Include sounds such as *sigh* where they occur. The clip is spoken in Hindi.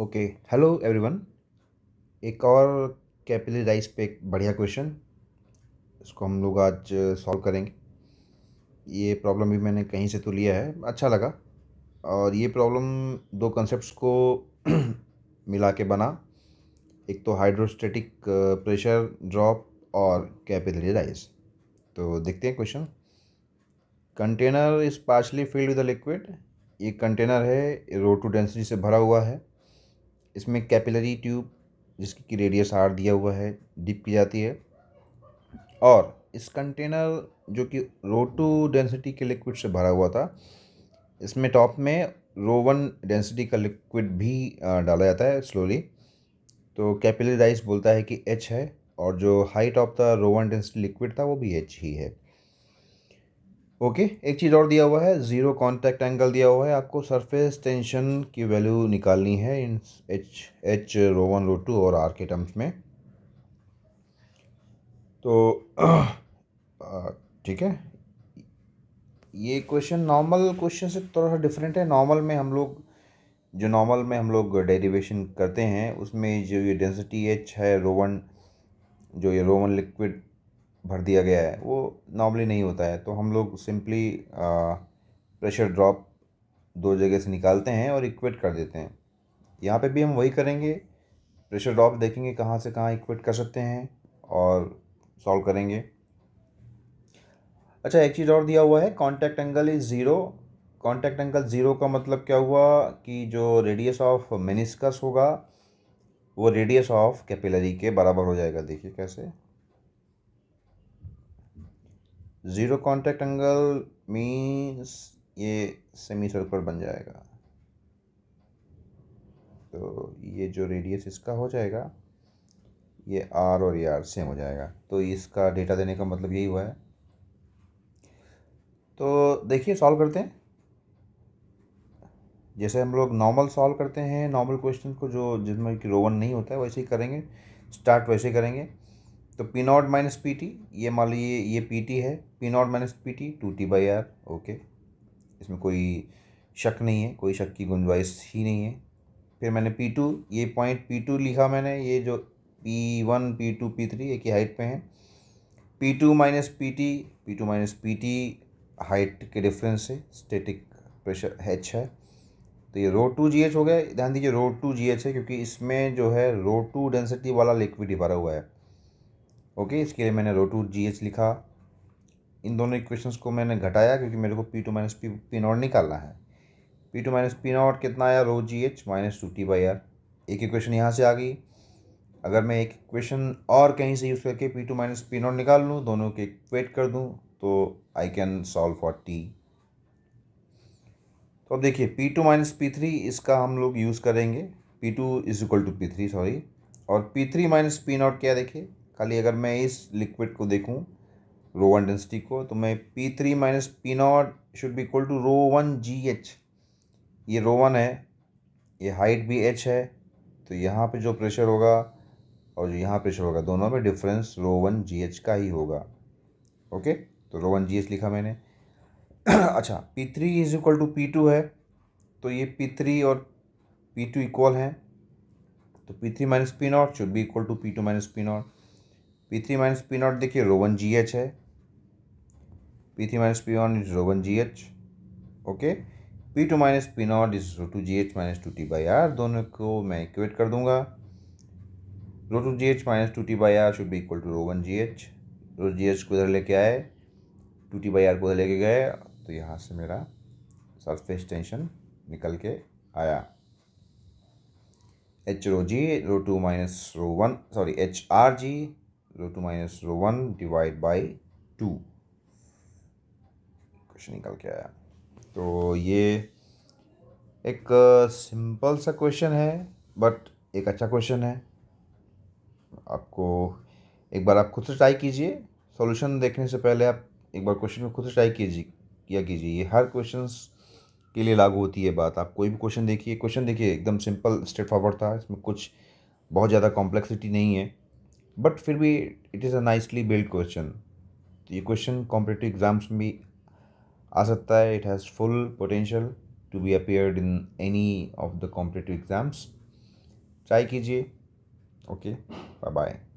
ओके हेलो एवरीवन एक और कैपिलरी राइस पे एक बढ़िया क्वेश्चन इसको हम लोग आज सॉल्व करेंगे ये प्रॉब्लम भी मैंने कहीं से तो लिया है अच्छा लगा और ये प्रॉब्लम दो कॉन्सेप्ट्स को *clears throat* मिला के बना एक तो हाइड्रोस्टेटिक प्रेशर ड्रॉप और कैपिलरी राइस तो देखते हैं question container is partially filled with liquid ये कंटेनर है रो टू डेंसिटी से भरा हुआ है इसमें कैपिलरी ट्यूब जिसकी कि रेडियस आर दिया हुआ है डिप की जाती है और इस कंटेनर जो कि रो टू डेंसिटी के लिक्विड से भरा हुआ था इसमें टॉप में रो वन डेंसिटी का लिक्विड भी डाला जाता है स्लोली तो कैपिलरी राइस बोलता है कि एच है और जो height of the rho one density liquid था वो भी एच ही है ओके एक चीज़ और दिया हुआ है ज़ीरो कॉन्टैक्ट एंगल दिया हुआ है आपको सरफेस टेंशन की वैल्यू निकालनी है in H H rho one rho two और आर के टर्म्स में तो *clears throat* ठीक है ये क्वेश्चन नॉर्मल क्वेश्चन से थोड़ा सा डिफरेंट है नॉर्मल में हम लोग जो नॉर्मल में हम लोग डेरिवेशन करते हैं उसमें जो ये डेंसिटी एच है रोवन जो ये रोवन लिक्विड भर दिया गया है वो नॉर्मली नहीं होता है तो हम लोग सिंपली प्रेशर ड्रॉप दो जगह से निकालते हैं और इक्वेट कर देते हैं यहाँ पे भी हम वही करेंगे प्रेशर ड्रॉप देखेंगे कहाँ से कहाँ इक्वेट कर सकते हैं और सॉल्व करेंगे अच्छा एक चीज़ और दिया हुआ है contact angle is zero contact angle zero का मतलब क्या हुआ कि जो रेडियस ऑफ मेनिस्कस होगा वो रेडियस ऑफ कैपिलरी के बराबर हो जाएगा देखिए कैसे ज़ीरो कॉन्टैक्ट एंगल मीन्स ये सेमी सर्कल बन जाएगा तो ये जो रेडियस इसका हो जाएगा ये आर और ये आर सेम हो जाएगा तो इसका डेटा देने का मतलब यही हुआ है तो देखिए सॉल्व करते हैं जैसे हम लोग नॉर्मल सॉल्व करते हैं नॉर्मल क्वेश्चन को जो जिसमें कि रोवन नहीं होता है वैसे ही करेंगे स्टार्ट वैसे ही करेंगे तो P not minus P T ये मान लीजिए ये पी टी है P not minus P T two T by R okay इसमें कोई शक नहीं है कोई शक की गुंजाइश ही नहीं है फिर मैंने पी टू ये पॉइंट पी टू लिखा मैंने ये जो P one P two P three एक ही हाइट पे हैं P to minus P T P to minus P T height के डिफरेंस से स्टेटिक प्रेशर एच है तो ये रो टू जी एच हो गया ध्यान दीजिए रो टू जी एच है क्योंकि इसमें जो है रो टू डेंसिटी वाला लिक्विड ही भरा हुआ है ओके इसके लिए मैंने रो टू जी एच लिखा इन दोनों इक्वेशंस को मैंने घटाया क्योंकि मेरे को P to minus P P naught निकालना है P to minus P naught कितना आया rho G H minus two T by R एक इक्वेशन यहाँ से आ गई अगर मैं एक इक्वेशन और कहीं से यूज़ करके पी टू माइनस पी नॉट निकाल लूँ दोनों के इक्वेट कर दूँ तो I can solve for T तो अब देखिए P to minus P three इसका हम लोग यूज़ करेंगे P two is equal to P three sorry और P three minus P naught क्या देखिए खाली अगर मैं इस लिक्विड को देखूँ रो वन डेंसिटी को तो मैं P three minus P naught should be equal to rho one G H ये रो वन है ये हाइट भी एच है तो यहाँ पे जो प्रेशर होगा और जो यहाँ प्रेशर होगा दोनों में difference rho one G H का ही होगा ओके तो रो वन जी एच लिखा मैंने *clears throat* अच्छा P three is equal to P two है तो ये पी थ्री और पी टू इक्वल हैं तो P three minus P naught should be equal to P to minus P naught P three minus P naught देखिए रोवन जी एच है P three minus P one is rho one G H okay P to minus P naught is rho two G H minus two T by are दोनों को मैं इक्वेट कर दूंगा rho two G H minus two T by R should भी equal to rho one G H rho G H को उधर लेके आए टू टी बाई आर को उधर लेके गए तो यहाँ से मेरा सरफेस टेंशन निकल के आया H rho G rho two minus rho one sorry H R G rho two minus rho one divide by two question निकल के आया तो ये एक सिंपल सा क्वेश्चन है बट एक अच्छा क्वेश्चन है आपको एक बार आप खुद से ट्राई कीजिए सॉल्यूशन देखने से पहले आप एक बार क्वेश्चन को खुद से ट्राई कीजिए किया कीजिए ये हर क्वेश्चन के लिए लागू होती है बात आप कोई भी क्वेश्चन देखिए क्वेश्चन देखिए एकदम सिंपल स्ट्रेट फॉरवर्ड था इसमें कुछ बहुत ज़्यादा कॉम्प्लेक्सिटी नहीं है बट फिर भी it is a nicely build question तो ये क्वेश्चन कॉम्पिटेटिव एग्जाम्स में भी आ सकता है it has full potential to be appeared in any of the competitive exams try कीजिए ओके बाय बाय